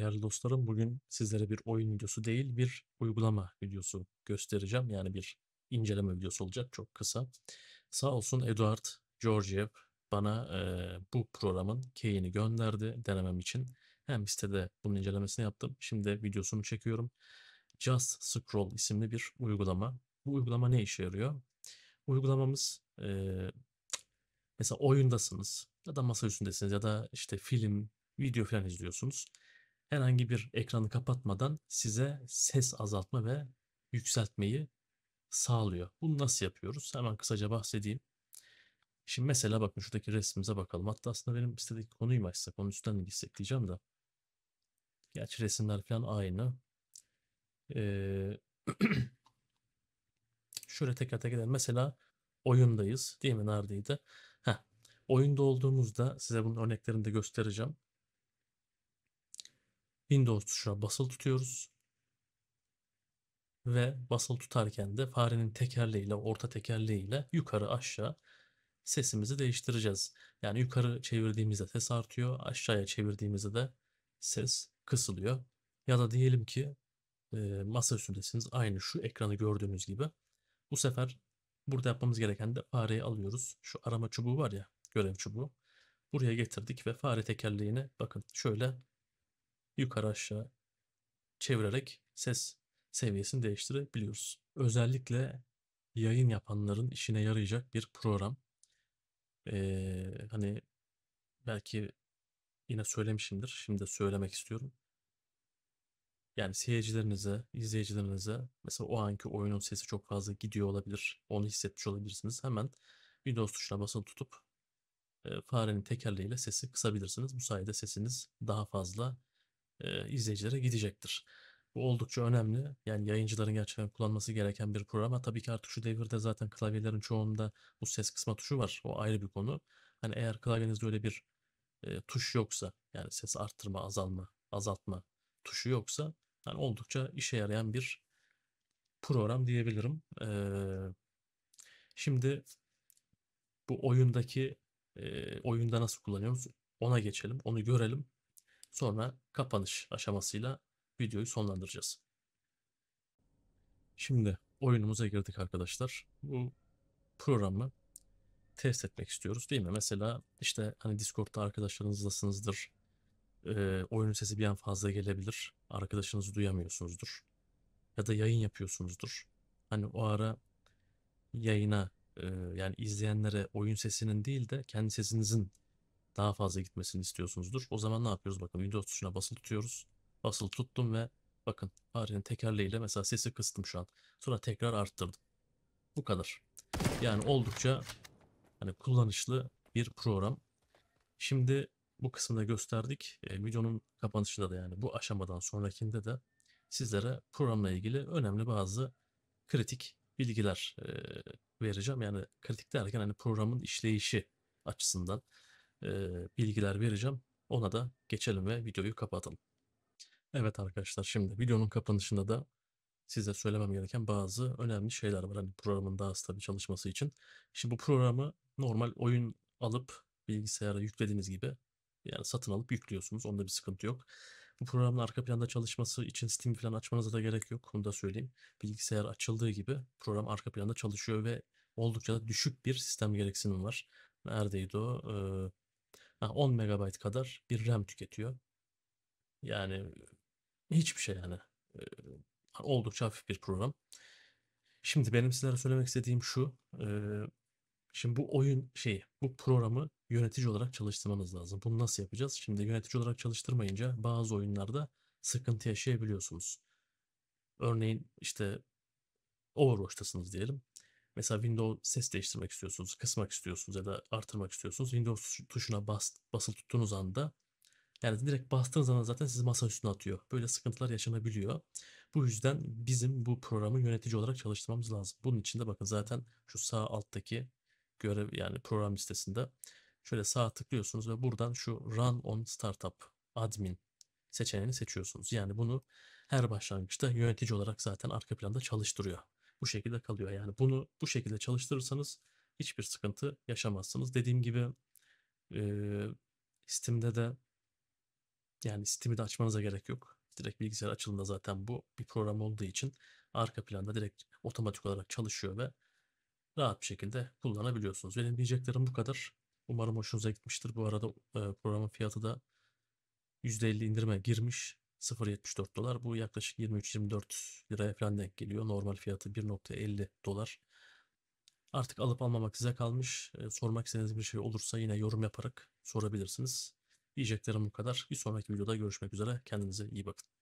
Değerli dostlarım bugün sizlere bir oyun videosu değil bir uygulama videosu göstereceğim. Yani bir inceleme videosu olacak çok kısa. Sağ olsun Eduard Georgiev bana e, bu programın keyini gönderdi denemem için. Hem sitede bunun incelemesini yaptım. Şimdi videosunu çekiyorum. Just Scroll isimli bir uygulama. Bu uygulama ne işe yarıyor? Uygulamamız e, mesela oyundasınız ya da masa üstündesiniz ya da işte film, video falan izliyorsunuz herhangi bir ekranı kapatmadan size ses azaltma ve yükseltmeyi sağlıyor. Bunu nasıl yapıyoruz? Hemen kısaca bahsedeyim. Şimdi mesela bakın şuradaki resmimize bakalım. Hatta aslında benim istediğim konuyu mu açsak, onun üstünden mi gitsek de. Gerçi resimler falan aynı. Ee, şöyle tekrar tekrar edelim. Mesela oyundayız. Değil mi? Neredeydi? Heh. Oyunda olduğumuzda size bunun örneklerini de göstereceğim. Windows tuşuna basılı tutuyoruz. Ve basılı tutarken de farenin tekerleğiyle, orta tekerleğiyle yukarı aşağı sesimizi değiştireceğiz. Yani yukarı çevirdiğimizde ses artıyor, aşağıya çevirdiğimizde de ses kısılıyor. Ya da diyelim ki e, masa üstündesiniz aynı şu ekranı gördüğünüz gibi. Bu sefer burada yapmamız gereken de fareyi alıyoruz. Şu arama çubuğu var ya görev çubuğu. Buraya getirdik ve fare tekerleğini bakın şöyle yukarı aşağı çevirerek ses seviyesini değiştirebiliyoruz. Özellikle yayın yapanların işine yarayacak bir program. Ee, hani belki yine söylemişimdir. Şimdi de söylemek istiyorum. Yani seyircilerinize, izleyicilerinize mesela o anki oyunun sesi çok fazla gidiyor olabilir. Onu hissetmiş olabilirsiniz. Hemen Windows tuşuna basılı tutup e, farenin tekerleğiyle sesi kısabilirsiniz. Bu sayede sesiniz daha fazla e, izleyicilere gidecektir. Bu oldukça önemli. Yani yayıncıların gerçekten kullanması gereken bir program. Tabii ki artık şu devirde zaten klavyelerin çoğunda bu ses kısma tuşu var. O ayrı bir konu. Hani eğer klavyenizde öyle bir e, tuş yoksa yani ses arttırma, azalma, azaltma tuşu yoksa yani oldukça işe yarayan bir program diyebilirim. E, şimdi bu oyundaki e, oyunda nasıl kullanıyoruz ona geçelim, onu görelim. Sonra kapanış aşamasıyla videoyu sonlandıracağız. Şimdi oyunumuza girdik arkadaşlar. Bu programı test etmek istiyoruz değil mi? Mesela işte hani Discord'da arkadaşlarınızlasınızdır. E, oyunun sesi bir an fazla gelebilir. Arkadaşınızı duyamıyorsunuzdur. Ya da yayın yapıyorsunuzdur. Hani o ara yayına e, yani izleyenlere oyun sesinin değil de kendi sesinizin daha fazla gitmesini istiyorsunuzdur. O zaman ne yapıyoruz? Bakın Windows tuşuna basılı tutuyoruz. Basılı tuttum ve bakın farenin tekerleğiyle mesela sesi kıstım şu an. Sonra tekrar arttırdım. Bu kadar. Yani oldukça hani kullanışlı bir program. Şimdi bu kısımda gösterdik. E, videonun kapanışında da yani bu aşamadan sonrakinde de sizlere programla ilgili önemli bazı kritik bilgiler e, vereceğim. Yani kritik derken hani programın işleyişi açısından bilgiler vereceğim. Ona da geçelim ve videoyu kapatalım. Evet arkadaşlar şimdi videonun kapanışında da size söylemem gereken bazı önemli şeyler var. Hani programın daha stabil çalışması için. Şimdi bu programı normal oyun alıp bilgisayara yüklediğiniz gibi yani satın alıp yüklüyorsunuz. Onda bir sıkıntı yok. Bu programın arka planda çalışması için Steam falan açmanıza da gerek yok. Onu da söyleyeyim. Bilgisayar açıldığı gibi program arka planda çalışıyor ve oldukça da düşük bir sistem gereksinim var. Neredeydi o? Ee, 10 MB kadar bir RAM tüketiyor. Yani hiçbir şey yani. oldukça hafif bir program. Şimdi benim sizlere söylemek istediğim şu. şimdi bu oyun şeyi, bu programı yönetici olarak çalıştırmanız lazım. Bunu nasıl yapacağız? Şimdi yönetici olarak çalıştırmayınca bazı oyunlarda sıkıntı yaşayabiliyorsunuz. Örneğin işte Overwatch'tasınız diyelim. Mesela Windows ses değiştirmek istiyorsunuz, kısmak istiyorsunuz ya da artırmak istiyorsunuz. Windows tuşuna bas, basılı tuttuğunuz anda yani direkt bastığınız zaman zaten sizi masa üstüne atıyor. Böyle sıkıntılar yaşanabiliyor. Bu yüzden bizim bu programı yönetici olarak çalıştırmamız lazım. Bunun için de bakın zaten şu sağ alttaki görev yani program listesinde şöyle sağa tıklıyorsunuz ve buradan şu Run on Startup Admin seçeneğini seçiyorsunuz. Yani bunu her başlangıçta yönetici olarak zaten arka planda çalıştırıyor bu şekilde kalıyor. Yani bunu bu şekilde çalıştırırsanız hiçbir sıkıntı yaşamazsınız. Dediğim gibi e, Steam'de de yani Steam'i de açmanıza gerek yok. Direkt bilgisayar açılında zaten bu bir program olduğu için arka planda direkt otomatik olarak çalışıyor ve rahat bir şekilde kullanabiliyorsunuz. Benim diyeceklerim bu kadar. Umarım hoşunuza gitmiştir. Bu arada e, programın fiyatı da %50 indirime girmiş. 0.74 dolar. Bu yaklaşık 23-24 liraya falan denk geliyor. Normal fiyatı 1.50 dolar. Artık alıp almamak size kalmış. E, sormak istediğiniz bir şey olursa yine yorum yaparak sorabilirsiniz. Diyeceklerim bu kadar. Bir sonraki videoda görüşmek üzere. Kendinize iyi bakın.